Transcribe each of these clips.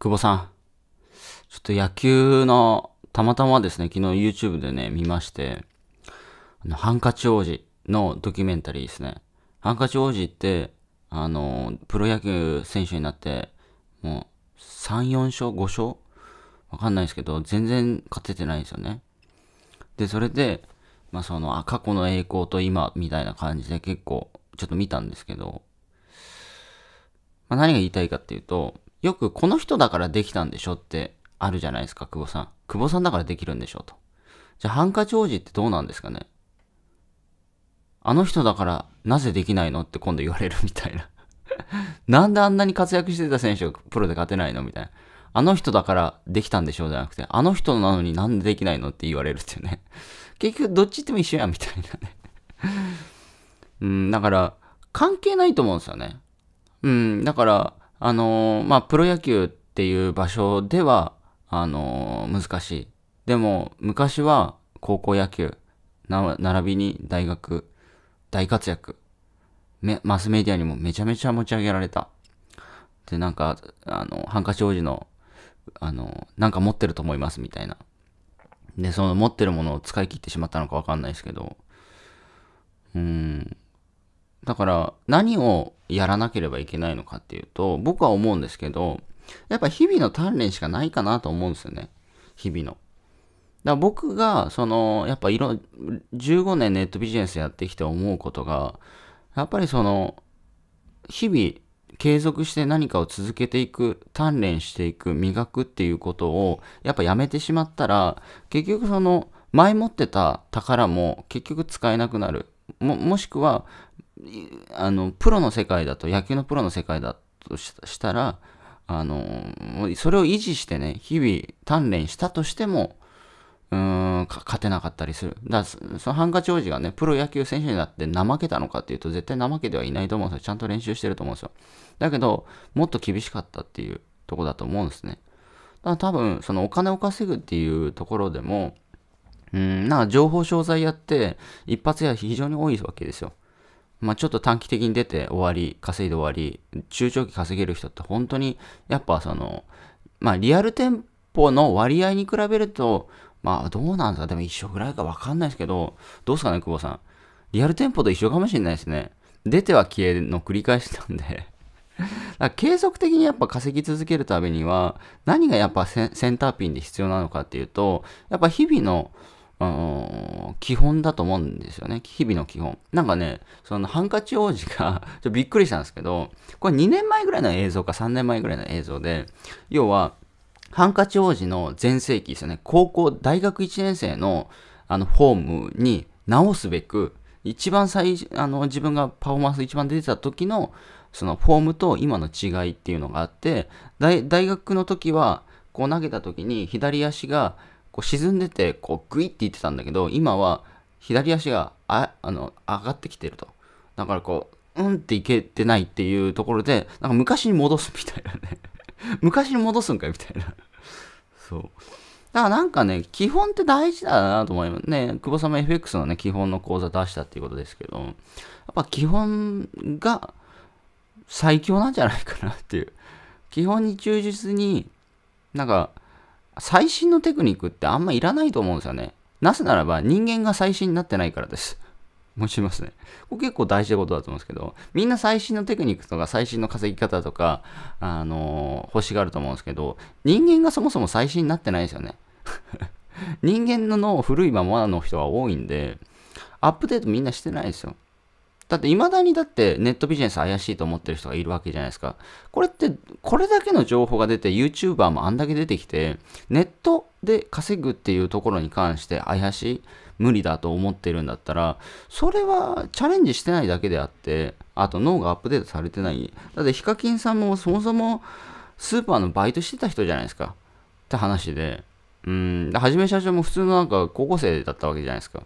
久保さん、ちょっと野球の、たまたまですね、昨日 YouTube でね、見まして、あのハンカチ王子のドキュメンタリーですね。ハンカチ王子って、あの、プロ野球選手になって、もう、3、4勝、5勝わかんないですけど、全然勝ててないんですよね。で、それで、まあその、過去の栄光と今みたいな感じで結構、ちょっと見たんですけど、まあ何が言いたいかっていうと、よくこの人だからできたんでしょってあるじゃないですか、久保さん。久保さんだからできるんでしょと。じゃあ、ハンカチ王子ってどうなんですかねあの人だからなぜできないのって今度言われるみたいな なんであんなに活躍してた選手がプロで勝てないのみたいな。あの人だからできたんでしょうじゃなくて、あの人なのになんでできないのって言われるっていうね。結局どっち行っても一緒やんみたいなね うん、だから関係ないと思うんですよね。うん、だからあのー、まあ、プロ野球っていう場所では、あのー、難しい。でも、昔は高校野球、並びに大学、大活躍。マスメディアにもめちゃめちゃ持ち上げられた。で、なんか、あの、ハンカチ王子の、あの、なんか持ってると思いますみたいな。で、その持ってるものを使い切ってしまったのかわかんないですけど、うん、だから何をやらなければいけないのかっていうと、僕は思うんですけど、やっぱ日々の鍛錬しかないかなと思うんですよね。日々の。だから僕が、その、やっぱいろ、15年ネットビジネスやってきて思うことが、やっぱりその、日々継続して何かを続けていく、鍛錬していく、磨くっていうことを、やっぱやめてしまったら、結局その、前持ってた宝も結局使えなくなる。も、もしくは、あの、プロの世界だと、野球のプロの世界だとしたら、あの、それを維持してね、日々鍛錬したとしても、うーん、勝てなかったりする。だから、そのハンカチ王子がね、プロ野球選手になって怠けたのかっていうと、絶対怠けてはいないと思うんですよ。ちゃんと練習してると思うんですよ。だけど、もっと厳しかったっていうとこだと思うんですね。だから多分、そのお金を稼ぐっていうところでも、うん、なんか情報商材やって、一発や非常に多いわけですよ。まあ、ちょっと短期的に出て終わり、稼いで終わり、中長期稼げる人って本当に、やっぱその、まあ、リアル店舗の割合に比べると、まあ、どうなんすかでも一緒ぐらいかわかんないですけど、どうですかね、久保さん。リアル店舗と一緒かもしれないですね。出ては消えの繰り返しなんで継続的にやっぱ稼ぎ続けるためには、何がやっぱセンターピンで必要なのかっていうと、やっぱ日々の、あのー、基本だと思うんですよね。日々の基本。なんかね、そのハンカチ王子がちょびっくりしたんですけど、これ2年前ぐらいの映像か3年前ぐらいの映像で、要は、ハンカチ王子の全盛期ですよね。高校、大学1年生のあのフォームに直すべく、一番最、あの、自分がパフォーマンス一番出てた時の、そのフォームと今の違いっていうのがあって、大学の時は、こう投げた時に左足が、こう沈んでて、こうグイっていってたんだけど、今は左足がああの上がってきてると。だからこう、うんっていけてないっていうところで、なんか昔に戻すみたいなね。昔に戻すんかいみたいな。そう。だからなんかね、基本って大事だなと思いますね。久保様 FX のね、基本の講座出したっていうことですけど、やっぱ基本が最強なんじゃないかなっていう。基本に忠実に、なんか、最新のテクニックってあんまいらないと思うんですよね。なぜならば人間が最新になってないからです。持ちますね。これ結構大事なことだと思うんですけど、みんな最新のテクニックとか最新の稼ぎ方とか、あのー、欲しがると思うんですけど、人間がそもそも最新になってないですよね。人間の脳古いままの人は多いんで、アップデートみんなしてないですよ。だって、未だにだってネットビジネス怪しいと思ってる人がいるわけじゃないですか。これって、これだけの情報が出て、YouTuber もあんだけ出てきて、ネットで稼ぐっていうところに関して怪しい、無理だと思ってるんだったら、それはチャレンジしてないだけであって、あと脳がアップデートされてない。だって、ヒカキンさんもそもそもスーパーのバイトしてた人じゃないですか。って話で。うん、はじめ社長も普通のなんか高校生だったわけじゃないですか。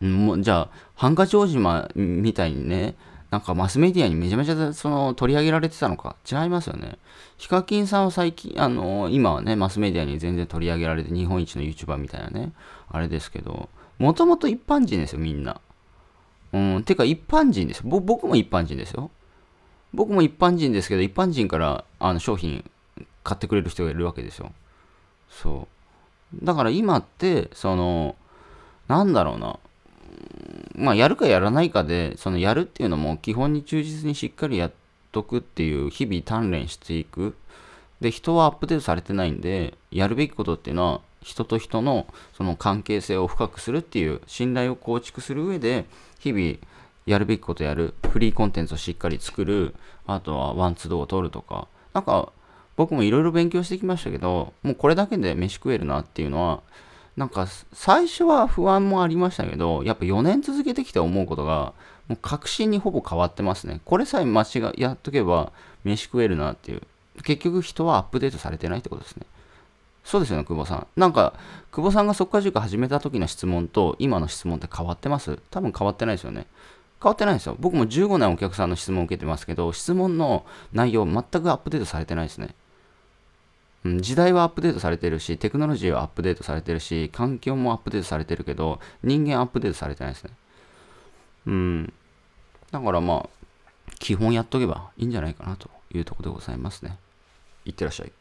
もうじゃあ、ハンカチ王子みたいにね、なんかマスメディアにめちゃめちゃその取り上げられてたのか。違いますよね。ヒカキンさんは最近、あのー、今はね、マスメディアに全然取り上げられて、日本一の YouTuber みたいなね、あれですけど、もともと一般人ですよ、みんな。うん、てか一般人ですよ。僕も一般人ですよ。僕も一般人ですけど、一般人からあの商品買ってくれる人がいるわけですよ。そう。だから今って、その、なんだろうな。まあ、やるかやらないかで、そのやるっていうのも基本に忠実にしっかりやっとくっていう日々鍛錬していく。で、人はアップデートされてないんで、やるべきことっていうのは、人と人のその関係性を深くするっていう信頼を構築する上で、日々やるべきことやる、フリーコンテンツをしっかり作る、あとはワンツードを取るとか、なんか僕もいろいろ勉強してきましたけど、もうこれだけで飯食えるなっていうのは、なんか最初は不安もありましたけど、やっぱ4年続けてきて思うことが、もう確信にほぼ変わってますね。これさえ間違やっとけば飯食えるなっていう。結局人はアップデートされてないってことですね。そうですよね、久保さん。なんか、久保さんが速化塾始めた時の質問と今の質問って変わってます多分変わってないですよね。変わってないですよ。僕も15年お客さんの質問を受けてますけど、質問の内容全くアップデートされてないですね。時代はアップデートされてるし、テクノロジーはアップデートされてるし、環境もアップデートされてるけど、人間アップデートされてないですね。うん。だからまあ、基本やっとけばいいんじゃないかなというところでございますね。いってらっしゃい。